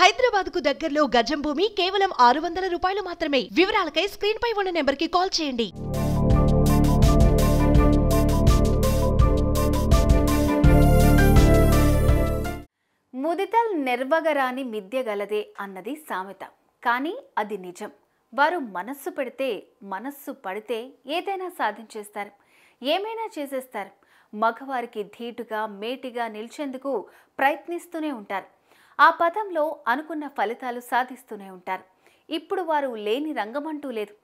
హైదరాబాద్ కు దగ్గరలో గజం భూమి కేవలం ఆరు వందల రూపాయలు మాత్రమే వివరాలకై స్క్రీన్ పై ఉన్న నెంబర్ కి కాల్ చేయండి ముదితల్ నిర్వగరాని మిద్య గలదే అన్నది సామెత కానీ అది నిజం వారు మనస్సు పెడితే మనస్సు పడితే ఏదైనా సాధించేస్తారు ఏమైనా చేసేస్తారు మగవారికి ధీటుగా మేటిగా నిలిచేందుకు ప్రయత్నిస్తూనే ఉంటారు ఆ పదంలో అనుకున్న ఫలితాలు సాధిస్తూనే ఉంటారు ఇప్పుడు వారు లేని రంగమంటూ లేదు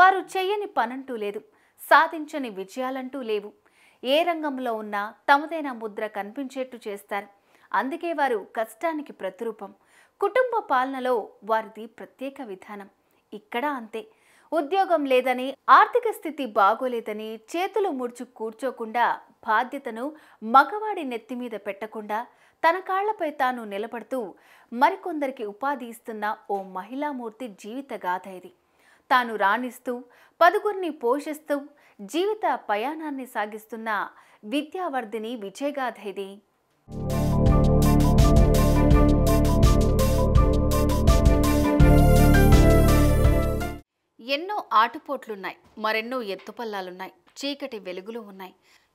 వారు చేయని పనంటూ లేదు సాధించని విజయాలంటూ లేవు ఏ రంగంలో ఉన్నా తమదైన ముద్ర కనిపించేట్టు చేస్తారు అందుకే వారు కష్టానికి ప్రతిరూపం కుటుంబ పాలనలో వారిది ప్రత్యేక విధానం ఇక్కడ అంతే ఉద్యోగం లేదని ఆర్థిక స్థితి బాగోలేదని చేతులు ముడుచు కూర్చోకుండా బాధ్యతను మగవాడి నెత్తిమీద పెట్టకుండా తన కాళ్లపై తాను నిలబడుతూ మరికొందరికి ఉపాధి ఇస్తున్న ఓ మహిళామూర్తి జీవిత గాథ ఇది తాను రాణిస్తూ పదుగురిని పోషిస్తూ జీవిత పయాణాన్ని సాగిస్తున్న విద్యావర్ధిని విజయగాథ ఇది ఎన్నో ఆటుపోట్లున్నాయి మరెన్నో ఎత్తుపల్లాలున్నాయి చీకటి వెలుగులు ఉన్నాయి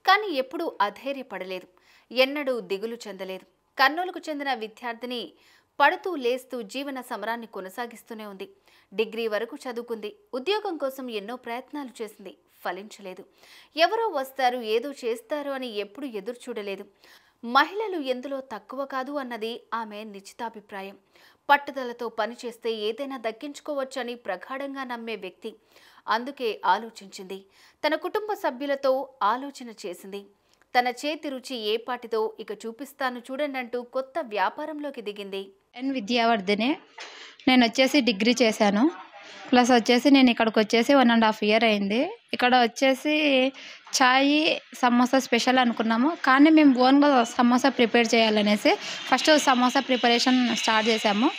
కానీ ఎప్పుడూ అధైర్యపడలేదు ఎన్నడూ దిగులు చెందలేదు కర్నూలుకు చెందిన విద్యార్థిని పడుతూ లేస్తూ జీవన సమరాన్ని కొనసాగిస్తూనే ఉంది డిగ్రీ వరకు చదువుకుంది ఉద్యోగం కోసం ఎన్నో ప్రయత్నాలు చేసింది ఫలించలేదు ఎవరో వస్తారు ఏదో చేస్తారు అని ఎప్పుడు ఎదురు చూడలేదు మహిళలు ఎందులో తక్కువ కాదు అన్నది ఆమె నిశ్చితాభిప్రాయం పట్టుదలతో పనిచేస్తే ఏదైనా దక్కించుకోవచ్చని ప్రగాఢంగా నమ్మే వ్యక్తి అందుకే ఆలోచించింది తన కుటుంబ సభ్యులతో ఆలోచన చేసింది తన చేతి రుచి ఏ పాటితో ఇక చూపిస్తాను చూడండి అంటూ కొత్త వ్యాపారంలోకి దిగింది ఎన్ విద్యావర్ధిని నేను వచ్చేసి డిగ్రీ చేశాను ప్లస్ వచ్చేసి నేను ఇక్కడికి వచ్చేసి వన్ అండ్ హాఫ్ ఇయర్ అయింది ఇక్కడ వచ్చేసి ఛాయ్ సమోసా స్పెషల్ అనుకున్నాము కానీ మేము ఓన్గా సమోసా ప్రిపేర్ చేయాలనేసి ఫస్ట్ సమోసా ప్రిపరేషన్ స్టార్ట్ చేశాము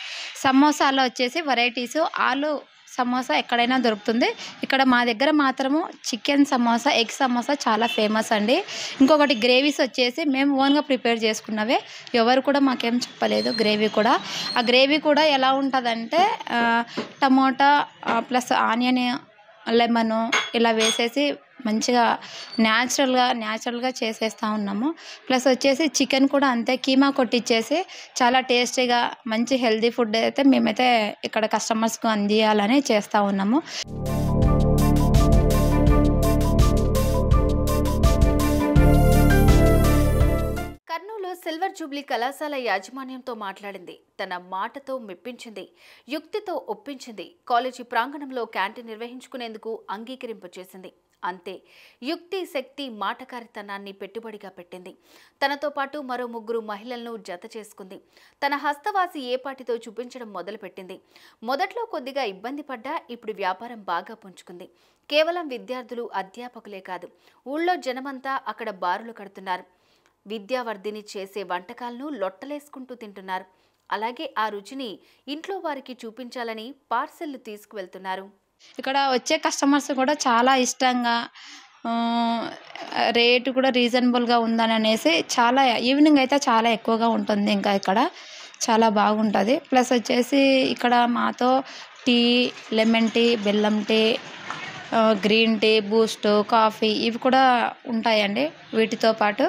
సమోసాలో వచ్చేసి వెరైటీస్ ఆలు సమోసా ఎక్కడైనా దొరుకుతుంది ఇక్కడ మా దగ్గర మాత్రము చికెన్ సమోసా ఎగ్ సమోసా చాలా ఫేమస్ అండి ఇంకొకటి గ్రేవీస్ వచ్చేసి మేము ఓన్గా ప్రిపేర్ చేసుకున్నవే ఎవరు కూడా మాకేం చెప్పలేదు గ్రేవీ కూడా ఆ గ్రేవీ కూడా ఎలా ఉంటుందంటే టమోటా ప్లస్ ఆనియన్ లెమను ఇలా వేసేసి మంచిగా న్యాచురల్గా న్యాచురల్గా చేసేస్తూ ఉన్నాము ప్లస్ వచ్చేసి చికెన్ కూడా అంతే కీమా కొట్టిచ్చేసి చాలా టేస్టీగా మంచి హెల్దీ ఫుడ్ అయితే మేమైతే ఇక్కడ కస్టమర్స్కు అందియాలని చేస్తూ ఉన్నాము కర్నూలు సిల్వర్ జూబ్లీ కళాశాల యాజమాన్యంతో మాట్లాడింది తన మాటతో మెప్పించింది యుక్తితో ఒప్పించింది కాలేజీ ప్రాంగణంలో క్యాంటీన్ నిర్వహించుకునేందుకు అంగీకరింపు చేసింది అంతే యుక్తి శక్తి మాటకారితనాన్ని పెట్టుబడిగా పెట్టింది తనతో పాటు మరో ముగ్గురు మహిళలను జత చేసుకుంది తన హస్తవాసి ఏపాటితో చూపించడం మొదలుపెట్టింది మొదట్లో కొద్దిగా ఇబ్బంది పడ్డా ఇప్పుడు వ్యాపారం బాగా పుంజుకుంది కేవలం విద్యార్థులు అధ్యాపకులే కాదు ఊళ్ళో జనమంతా అక్కడ బారులు కడుతున్నారు విద్యావర్ధిని చేసే వంటకాలను లొట్టలేసుకుంటూ తింటున్నారు అలాగే ఆ రుచిని ఇంట్లో వారికి చూపించాలని పార్సెల్లు తీసుకువెళ్తున్నారు ఇక్కడ వచ్చే కస్టమర్స్ కూడా చాలా ఇష్టంగా రేటు కూడా రీజనబుల్గా ఉందని అనేసి చాలా ఈవినింగ్ అయితే చాలా ఎక్కువగా ఉంటుంది ఇంకా ఇక్కడ చాలా బాగుంటుంది ప్లస్ వచ్చేసి ఇక్కడ మాతో టీ లెమన్ టీ బెల్లం tea green tea Boost coffee ఇవి కూడా ఉంటాయండి వీటితో పాటు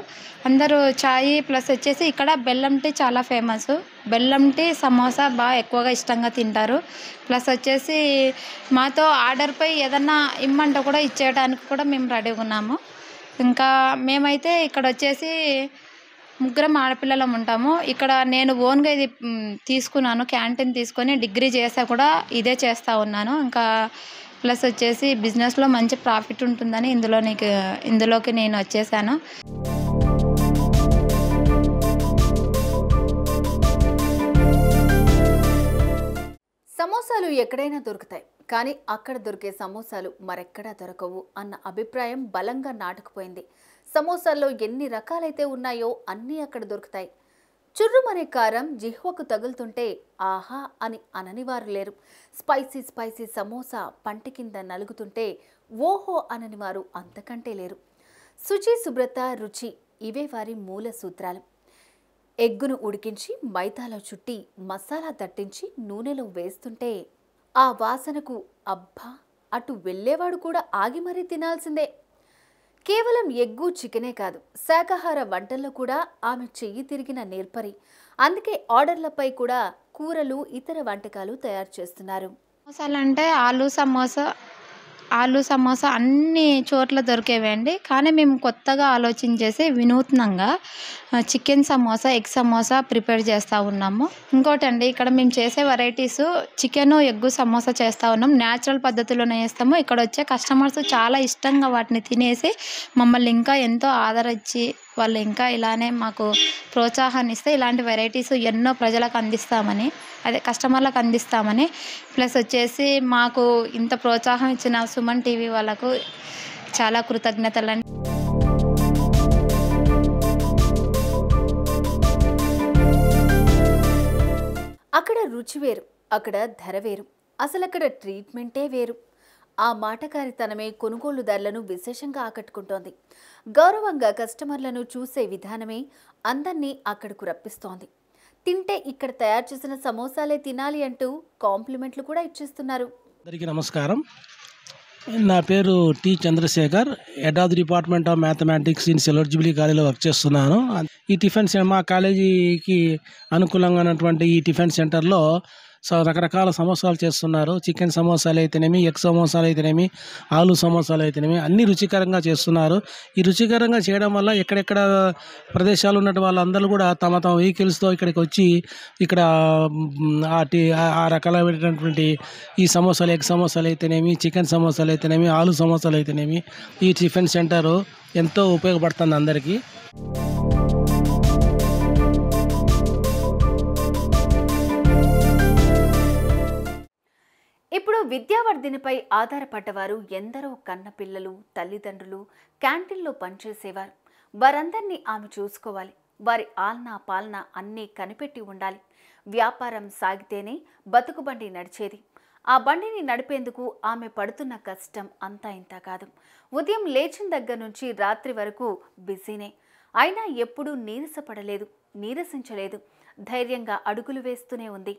అందరూ ఛాయ్ ప్లస్ వచ్చేసి ఇక్కడ బెల్లం టీ చాలా ఫేమస్ బెల్లం టీ సమోసా బాగా ఎక్కువగా ఇష్టంగా తింటారు ప్లస్ వచ్చేసి మాతో ఆర్డర్పై ఏదన్నా ఇమ్మంటే కూడా ఇచ్చేయడానికి కూడా మేము రెడీగా ఉన్నాము ఇంకా మేమైతే ఇక్కడ వచ్చేసి ముగ్గురం ఆడపిల్లలం ఉంటాము ఇక్కడ నేను ఓన్గా ఇది తీసుకున్నాను క్యాంటీన్ తీసుకొని డిగ్రీ చేసా కూడా ఇదే చేస్తూ ఉన్నాను ఇంకా ప్లస్ వచ్చేసి బిజినెస్లో మంచి ప్రాఫిట్ ఉంటుందని ఇందులో నీకు ఇందులోకి నేను వచ్చేసాను సమోసాలు ఎక్కడైనా దొరుకుతాయి కానీ అక్కడ దొరికే సమోసాలు మరెక్కడా దొరకవు అన్న అభిప్రాయం బలంగా నాటుకుపోయింది సమోసాల్లో ఎన్ని రకాలైతే ఉన్నాయో అన్నీ అక్కడ దొరుకుతాయి చుర్రుమనే కారం జిహ్వకు తగులుతుంటే ఆహా అని అననివారు లేరు స్పైసీ స్పైసీ సమోసా పంటి కింద నలుగుతుంటే ఓహో అననివారు అంతకంటే లేరు శుచి శుభ్రత రుచి ఇవే వారి మూల సూత్రాలు ఎగ్గును ఉడికించి మైదాలో చుట్టి మసాలా తట్టించి నూనెలో వేస్తుంటే ఆ వాసనకు అబ్బా అటు వెళ్ళేవాడు కూడా ఆగి మరీ తినాల్సిందే కేవలం ఎగ్గు చికెనే కాదు శాకాహార వంటల్లో కూడా ఆమె చెయ్యి తిరిగిన నేర్పరి అందుకే ఆర్డర్లపై కూడా కూరలు ఇతర వంటకాలు తయారు చేస్తున్నారు సమోసాలు అంటే ఆలు సమోసా ఆలు సమోసా అన్ని చోట్ల దొరికేవండి కానీ మేము కొత్తగా ఆలోచించేసి వినూత్నంగా chicken samosa egg samosa prepare చేస్తూ ఉన్నాము ఇంకోటి అండి ఇక్కడ మేము చేసే వెరైటీస్ చికెన్ ఎగ్ సమోసా చేస్తూ ఉన్నాం న్యాచురల్ పద్ధతిలోనే చేస్తాము ఇక్కడ వచ్చే కస్టమర్స్ చాలా ఇష్టంగా వాటిని తినేసి మమ్మల్ని ఇంకా ఎంతో ఆదరించి వాళ్ళు ఇంకా ఇలానే మాకు ప్రోత్సాహాన్ని ఇస్తే ఇలాంటి వెరైటీస్ ఎన్నో ప్రజలకు అందిస్తామని అదే కస్టమర్లకు అందిస్తామని ప్లస్ వచ్చేసి మాకు ఇంత ప్రోత్సాహం ఇచ్చిన సుమన్ టీవీ వాళ్ళకు చాలా కృతజ్ఞతలు అక్కడ రుచి వేరు అక్కడ ధర వేరు అసలు అక్కడ ట్రీట్మెంటే వేరు ఆ మాటకారితనమే కొనుగోలుదారులను విశేషంగా ఆకట్టుకుంటోంది గౌరవంగా కస్టమర్లను చూసే విధానమే అందరినీ అక్కడకు రప్పిస్తోంది తింటే ఇక్కడ తయారు చేసిన సమోసాలే తినాలి అంటూ కాంప్లిమెంట్లు కూడా ఇచ్చేస్తున్నారు అందరికీ నమస్కారం నా పేరు T Chandrasekhar head of the department of mathematics in సెలర్ కాలేజీలో వర్క్ చేస్తున్నాను ఈ టిఫిన్ మా కాలేజీకి అనుకూలంగా ఉన్నటువంటి ఈ టిఫిన్ సెంటర్లో రకరకాల సమోసాలు చేస్తున్నారు చికెన్ సమోసాలు అయితేనేమి ఎగ్ సమోసాలు అయితేనేమి ఆలు సమోసాలు అయితేనేమి అన్ని రుచికరంగా చేస్తున్నారు ఈ రుచికరంగా చేయడం వల్ల ఎక్కడెక్కడ ప్రదేశాలు ఉన్న వాళ్ళందరూ కూడా తమ తమ వెహికల్స్తో ఇక్కడికి వచ్చి ఇక్కడ ఆ రకాలైనటువంటి ఈ సమోసాలు ఎగ్ సమోసాలు అయితేనేమి చికెన్ సమోసాలు అయితేనేమి ఆలు సమోసాలు అయితేనేమి ఈ టిఫిన్ సెంటరు ఎంతో ఉపయోగపడుతుంది అందరికీ విద్యావర్ధినిపై ఆధారపడ్డవారు ఎందరో కన్నపిల్లలు తల్లిదండ్రులు క్యాంటీన్లో పనిచేసేవారు వారందరినీ ఆమె చూసుకోవాలి వారి ఆలనా పాలన అన్నీ కనిపెట్టి ఉండాలి వ్యాపారం సాగితేనే బతుకుబండి నడిచేది ఆ బండిని నడిపేందుకు ఆమె పడుతున్న కష్టం అంతా ఇంత కాదు ఉదయం లేచిన దగ్గర నుంచి రాత్రి వరకు బిజీనే అయినా ఎప్పుడూ నీరసపడలేదు నీరసించలేదు ధైర్యంగా అడుగులు వేస్తూనే ఉంది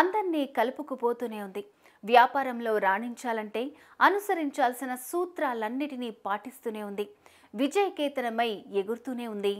అందరినీ కలుపుకుపోతూనే ఉంది వ్యాపారంలో రాణించాలంటే అనుసరించాల్సిన సూత్రాలన్నిటినీ పాటిస్తూనే ఉంది విజయకేతనమై ఎగురుతూనే ఉంది